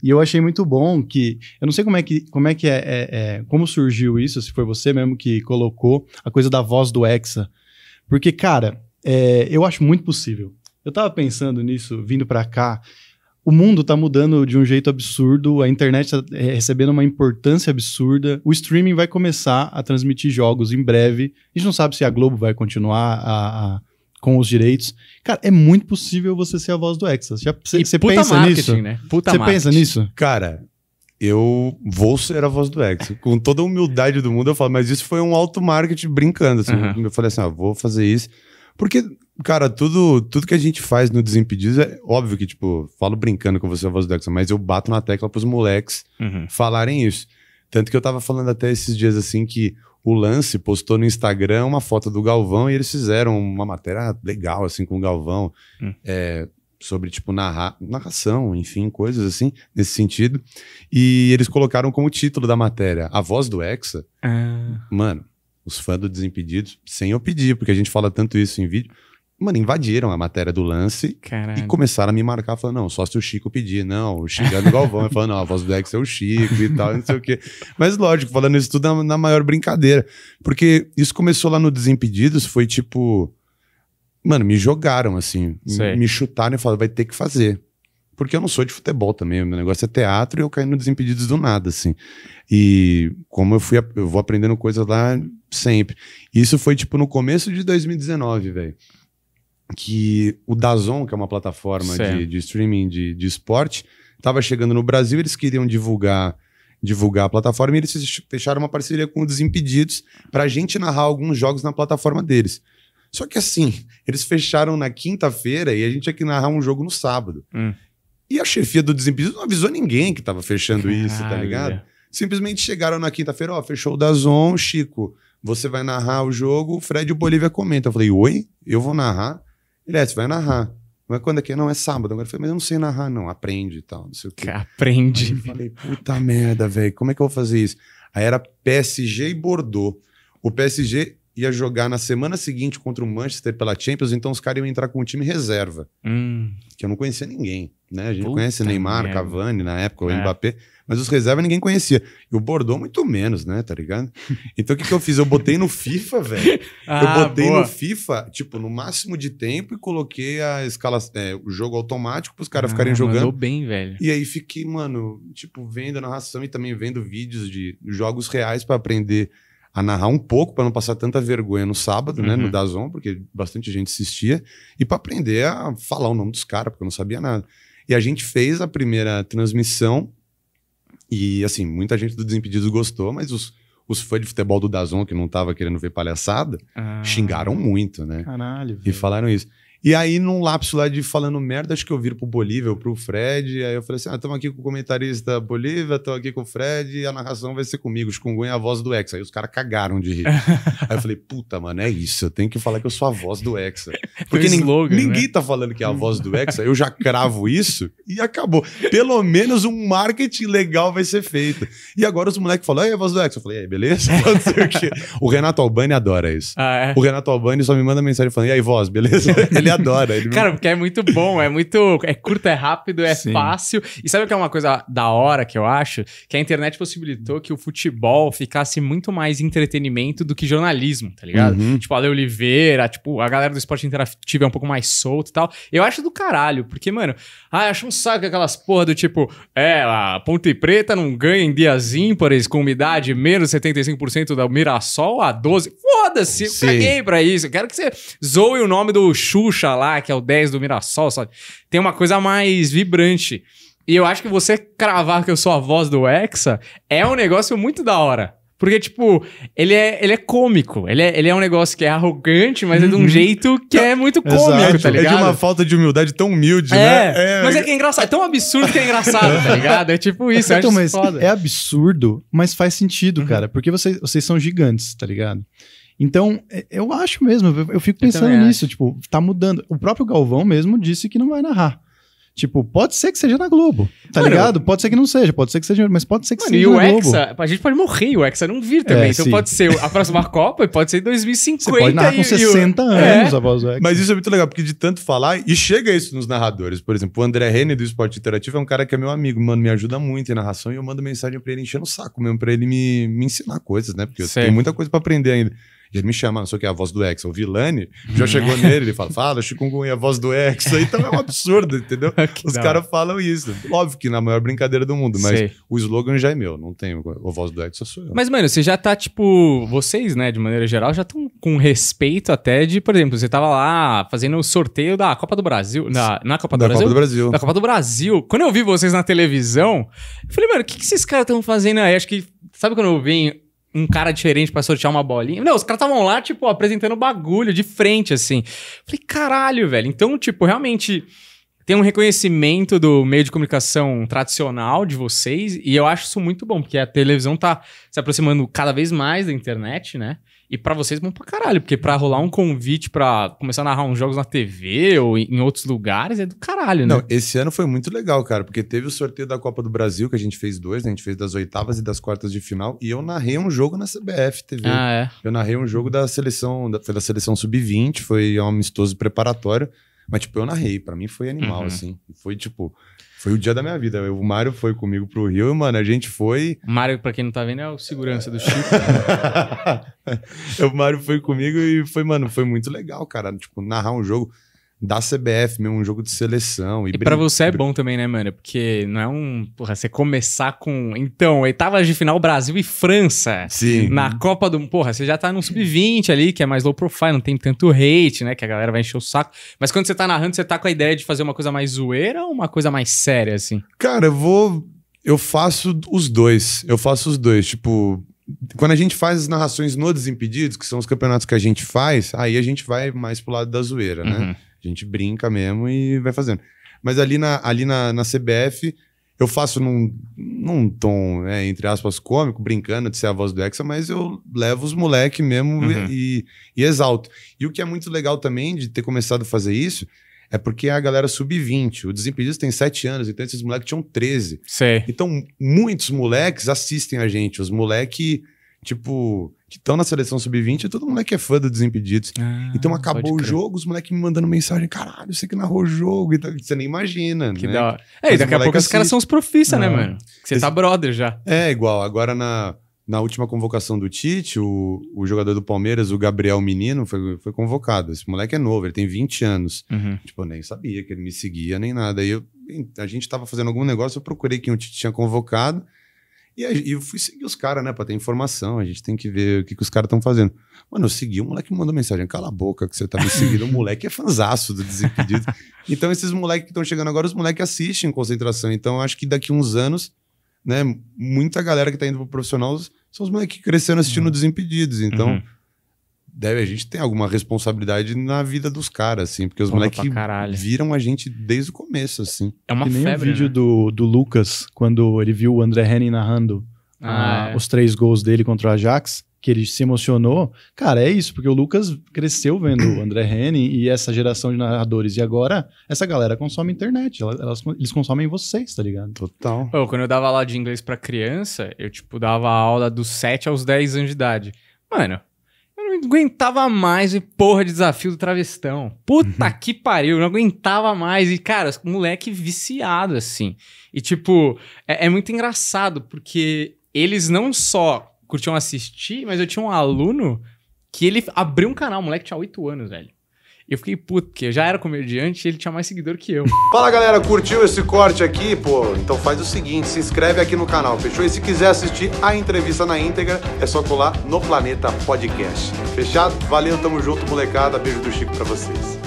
E eu achei muito bom que. Eu não sei como é que, como é, que é, é, é como surgiu isso, se foi você mesmo que colocou a coisa da voz do Hexa. Porque, cara, é, eu acho muito possível. Eu tava pensando nisso, vindo para cá. O mundo tá mudando de um jeito absurdo, a internet tá é, recebendo uma importância absurda. O streaming vai começar a transmitir jogos em breve. A gente não sabe se a Globo vai continuar a, a com os direitos. Cara, é muito possível você ser a voz do Exas. Já você pensa nisso? Né? Puta você pensa nisso? Cara, eu vou ser a voz do Exa Com toda a humildade do mundo, eu falo, mas isso foi um auto-marketing brincando. Assim. Uhum. Eu falei assim, ah, vou fazer isso. Porque, cara, tudo, tudo que a gente faz no Desimpedidos é óbvio que, tipo, falo brincando com você, a voz do Exa, mas eu bato na tecla para os moleques uhum. falarem isso. Tanto que eu tava falando até esses dias assim que o Lance postou no Instagram uma foto do Galvão e eles fizeram uma matéria legal, assim, com o Galvão, hum. é, sobre, tipo, narra narração, enfim, coisas assim, nesse sentido. E eles colocaram como título da matéria A Voz do Hexa. Ah. Mano, os fãs do Desimpedidos, sem eu pedir, porque a gente fala tanto isso em vídeo, mano, invadiram a matéria do lance Caralho. e começaram a me marcar, falando, não, só se o Chico pedir, não, o Chico é do Galvão, falando, não, a voz do Dex é o Chico e tal, não sei o quê. Mas lógico, falando isso tudo na, na maior brincadeira, porque isso começou lá no Desimpedidos, foi tipo, mano, me jogaram assim, Sei. me chutaram e falaram, vai ter que fazer. Porque eu não sou de futebol também, meu negócio é teatro e eu caí no Desimpedidos do nada, assim. E como eu fui, eu vou aprendendo coisas lá sempre. Isso foi tipo no começo de 2019, velho que o Dazon, que é uma plataforma de, de, streaming de, de esporte, estava chegando no Brasil, eles queriam divulgar divulgar a plataforma e eles fecharam uma parceria com o Desimpedidos para a gente narrar alguns jogos na plataforma deles. Só que assim, eles fecharam na quinta-feira e a gente tinha que narrar um jogo no sábado. Hum. E a chefia do Desimpedidos não avisou ninguém que estava fechando Caralho. isso, tá ligado? Simplesmente chegaram na quinta-feira, ó, oh, fechou o Dazon, Chico, você vai narrar o jogo, o Fred e o Bolívia comentam. Eu falei, oi, eu vou narrar. Ele é, você vai narrar. Mas quando é que é? Não, é sábado. Agora eu falei, mas eu não sei narrar, não. Aprende e tal, não sei o quê. Aprende. Aí eu falei, puta merda, velho, como é que eu vou fazer isso? Aí era PSG e Bordeaux. O PSG ia jogar na semana seguinte contra o Manchester pela Champions, então os caras iam entrar com o time reserva. Hum. Que eu não conhecia ninguém, né? A gente Puta conhece Neymar, Cavani na época, o é. Mbappé, mas os reservas ninguém conhecia. E o Bordeaux muito menos, né? Tá ligado? Então o que, que eu fiz? Eu botei no FIFA, velho. ah, eu botei boa. no FIFA, tipo, no máximo de tempo e coloquei a escala, é, o jogo automático para os caras ah, ficarem jogando. Mandou bem, velho. E aí fiquei, mano, tipo, vendo a narração e também vendo vídeos de jogos reais para aprender a narrar um pouco para não passar tanta vergonha no sábado, uhum. né, no uhum. Dazon, porque bastante gente assistia, e para aprender a falar o nome dos caras, porque eu não sabia nada. E a gente fez a primeira transmissão e, assim, muita gente do Desimpedidos gostou, mas os, os fãs de futebol do Dazon, que não tava querendo ver palhaçada, ah. xingaram muito, né? Caralho, véio. E falaram isso. E aí, num lapso lá de falando merda, acho que eu viro pro Bolívia, pro Fred. Aí eu falei assim: ah, aqui com o comentarista Bolívia, estamos aqui com o Fred, e a narração vai ser comigo, Xungun é a voz do Hexa. Aí os caras cagaram de rir. aí eu falei: puta, mano, é isso, eu tenho que falar que eu sou a voz do Hexa. Porque ninguém, slogan, né? tá falando que é a voz do Hexa, eu já cravo isso e acabou. Pelo menos um marketing legal vai ser feito. E agora os moleques falam: é a voz do Hexa. Eu falei: e aí, beleza? o, o Renato Albani adora isso. Ah, é? O Renato Albani só me manda mensagem falando: e aí, voz, beleza? Ele adora. Ele... Cara, porque é muito bom, é muito. É curto, é rápido, é Sim. fácil. E sabe o que é uma coisa da hora que eu acho? Que a internet possibilitou que o futebol ficasse muito mais entretenimento do que jornalismo, tá ligado? Uhum. Tipo, a Le Oliveira, tipo, a galera do esporte interativo é um pouco mais solto e tal. Eu acho do caralho, porque, mano, ah, acho um saco aquelas porra do tipo, é, a Ponte Preta não ganha em dias ímpares com umidade menos 75% da Mirassol a 12. Foda-se, eu caguei pra isso. Eu quero que você zoe o nome do Xuxa Xuxa lá, que é o 10 do Mirassol, sabe? Tem uma coisa mais vibrante. E eu acho que você cravar que eu sou a voz do Hexa é um negócio muito da hora. Porque, tipo, ele é, ele é cômico. Ele é, ele é um negócio que é arrogante, mas é de um uhum. jeito que é muito cômico, Exato. tá ligado? É de uma falta de humildade tão humilde, é, né? É, mas é que é engraçado. É tão absurdo que é engraçado, tá ligado? É tipo isso, então, mas foda. É absurdo, mas faz sentido, uhum. cara. Porque vocês, vocês são gigantes, tá ligado? Então, é, eu acho mesmo, eu fico pensando eu nisso, acho. tipo, tá mudando. O próprio Galvão mesmo disse que não vai narrar. Tipo, pode ser que seja na Globo, tá mano, ligado? Pode ser que não seja, pode ser que seja, mas pode ser que mano, seja e o Hexa, Globo. A gente pode morrer o Hexa não vir também. É, então sim. pode ser a próxima Copa e pode ser em 2050. Você pode narrar e, com 60 e, anos é. após o Hexa. Mas isso é muito legal, porque de tanto falar, e chega isso nos narradores. Por exemplo, o André Rene do Esporte Interativo é um cara que é meu amigo, mano, me ajuda muito em narração e eu mando mensagem pra ele enchendo o saco mesmo, pra ele me, me ensinar coisas, né? Porque eu tenho muita coisa pra aprender ainda ele me chama, não sei o que, a voz do ex é O Vilani hum. já chegou nele, ele fala, fala, chikungunya, a voz do aí Então é um absurdo, entendeu? Os caras falam isso. Óbvio que na maior brincadeira do mundo, mas Sei. o slogan já é meu, não tem a voz do ex sou eu. Mas, mano, você já tá, tipo, vocês, né, de maneira geral, já estão com respeito até de, por exemplo, você tava lá fazendo o sorteio da Copa do Brasil, na, na Copa do da Brasil? Copa do Brasil. Da Copa do Brasil. Quando eu vi vocês na televisão, eu falei, mano, o que, que esses caras estão fazendo aí? Acho que, sabe quando eu vi um cara diferente para sortear uma bolinha. Não, os caras estavam lá, tipo, apresentando bagulho de frente, assim. Falei, caralho, velho. Então, tipo, realmente tem um reconhecimento do meio de comunicação tradicional de vocês, e eu acho isso muito bom, porque a televisão tá se aproximando cada vez mais da internet, né? E para vocês bom pra caralho, porque para rolar um convite para começar a narrar uns jogos na TV ou em outros lugares é do caralho, né? Não, esse ano foi muito legal, cara, porque teve o sorteio da Copa do Brasil, que a gente fez dois, né? A gente fez das oitavas e das quartas de final, e eu narrei um jogo na CBF TV. Ah, é. Eu narrei um jogo da seleção, da, foi da seleção sub-20, foi um amistoso preparatório, mas tipo, eu narrei, para mim foi animal uhum. assim. Foi tipo, foi o dia da minha vida. Eu, o Mário foi comigo pro Rio, mano, a gente foi. Mário, pra quem não tá vendo, é o segurança do Chico. o Mário foi comigo e foi, mano, foi muito legal, cara. Tipo, narrar um jogo da CBF, mesmo, um jogo de seleção. E, e para você é bom também, né, mano? Porque não é um. Porra, você começar com. Então, oitavas de final Brasil e França. Sim. Na Copa do. Porra, você já tá num sub-20 ali, que é mais low profile, não tem tanto hate, né? Que a galera vai encher o saco. Mas quando você tá narrando, você tá com a ideia de fazer uma coisa mais zoeira ou uma coisa mais séria, assim? Cara, eu vou. Eu faço os dois. Eu faço os dois. Tipo, quando a gente faz as narrações no Desimpedidos, que são os campeonatos que a gente faz, aí a gente vai mais pro lado da zoeira, né? Uhum. A gente brinca mesmo e vai fazendo. Mas ali na, ali na, na CBF, eu faço num, num tom, né, entre aspas, cômico, brincando de ser a voz do Hexa, mas eu levo os moleque mesmo uhum. e, e, exalto. E o que é muito legal também de ter começado a fazer isso é porque a galera sub-20. O Desimpedidos tem 7 anos, então esses moleques tinham 13. Sei. Então, muitos moleques assistem a gente. Os moleques, tipo, que estão na seleção sub-20, todo moleque é fã do Desimpedidos. Ah, então, acabou o jogo, os moleques me mandando mensagem: caralho, você que narrou o jogo. Então, você nem imagina, que né? Da hora. É, e daqui a pouco assistem. os caras são os profissas, né, mano? Você Esse... tá brother já. É, igual. Agora na na última convocação do Tite, o, o jogador do Palmeiras, o Gabriel Menino, foi, foi convocado. Esse moleque é novo, ele tem 20 anos. Uhum. Tipo, eu nem sabia que ele me seguia, nem nada. Aí eu, a gente tava fazendo algum negócio, eu procurei quem o Tite tinha convocado. E, e eu fui seguir os caras, né, pra ter informação. A gente tem que ver o que, que os caras estão fazendo. Mano, eu segui, o moleque mandou mensagem: cala a boca que você tá me seguindo. o moleque é fanzaço do Desimpedido. então, esses moleques que estão chegando agora, os moleques assistem em concentração. Então, acho que daqui uns anos né, muita galera que tá indo pro profissional são os moleques que cresceram assistindo uhum. Desimpedidos. Então, uhum. deve, a gente tem alguma responsabilidade na vida dos caras, assim, porque os moleques viram a gente desde o começo, assim. É uma e nem febre, o vídeo né? do, do Lucas, quando ele viu o André Henning narrando ah, ah é. os três gols dele contra o Ajax que ele se emocionou. Cara, é isso, porque o Lucas cresceu vendo o André Henning e essa geração de narradores. E agora, essa galera consome internet. Elas, eles consomem vocês, tá ligado? Total. quando eu dava aula de inglês para criança, eu, tipo, dava aula dos 7 aos 10 anos de idade. Mano, eu não aguentava mais e porra de desafio do travestão. Puta uhum. que pariu, eu não aguentava mais. E, cara, moleque viciado, assim. E, tipo, é, é muito engraçado, porque eles não só curtiam assistir, mas eu tinha um aluno que ele abriu um canal, o moleque tinha 8 anos, velho. Eu fiquei puto, porque eu já era comediante e ele tinha mais seguidor que eu. Fala galera, curtiu esse corte aqui? Pô, então faz o seguinte: se inscreve aqui no canal, fechou? E se quiser assistir a entrevista na íntegra, é só colar no Planeta Podcast. Fechado? Valeu, tamo junto, molecada. Beijo do Chico pra vocês.